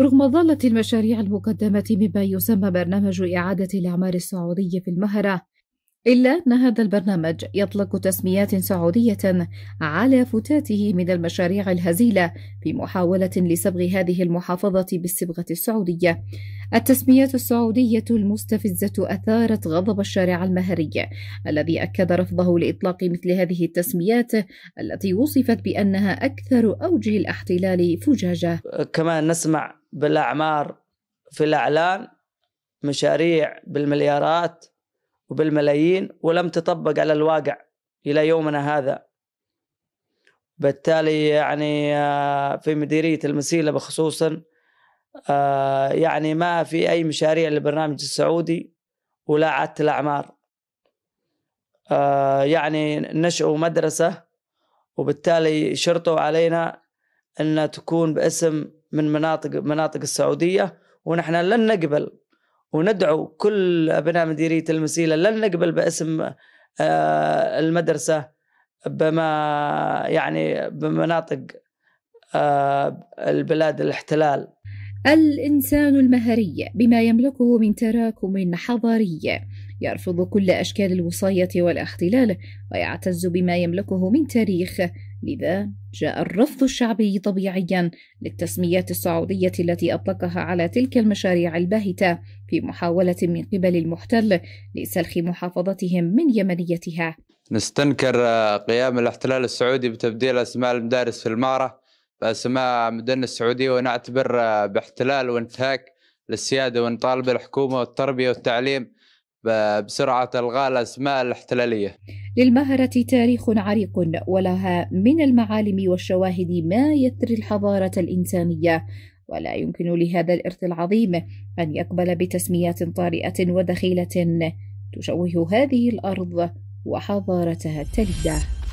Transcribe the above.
رغم ظلة المشاريع المقدمة مما يسمى برنامج إعادة الإعمار السعودي في المهرة إلا أن هذا البرنامج يطلق تسميات سعودية على فتاته من المشاريع الهزيلة في محاولة لصبغ هذه المحافظة بالصبغة السعودية. التسميات السعودية المستفزة أثارت غضب الشارع المهري الذي أكد رفضه لإطلاق مثل هذه التسميات التي وصفت بأنها أكثر أوجه الاحتلال فجاجة. كما نسمع بالأعمار في الأعلان مشاريع بالمليارات وبالملايين ولم تطبق على الواقع إلى يومنا هذا بالتالي يعني آه، في مديرية المسيلة بخصوصا آه، يعني ما في أي مشاريع للبرنامج السعودي ولا عدت الأعمار آه، يعني نشأوا مدرسة وبالتالي شرطوا علينا أن تكون باسم من مناطق مناطق السعودية ونحن لن نقبل وندعو كل ابناء مديريه المسيله لن نقبل باسم آه، المدرسه بما يعني بمناطق آه، البلاد الاحتلال الإنسان المهري بما يملكه من تراكم حضاري يرفض كل أشكال الوصاية والاختلال ويعتز بما يملكه من تاريخ لذا جاء الرفض الشعبي طبيعيا للتسميات السعودية التي أطلقها على تلك المشاريع الباهتة في محاولة من قبل المحتل لسلخ محافظتهم من يمنيتها نستنكر قيام الاحتلال السعودي بتبديل أسماء المدارس في المعرة بأسماء مدن السعودية ونعتبر باحتلال وانتهاك للسيادة ونطالب الحكومة والتربية والتعليم بسرعة إلغاء الأسماء الاحتلالية للمهرة تاريخ عريق ولها من المعالم والشواهد ما يثري الحضارة الإنسانية ولا يمكن لهذا الإرث العظيم أن يقبل بتسميات طارئة ودخيلة تشوه هذه الأرض وحضارتها التليدة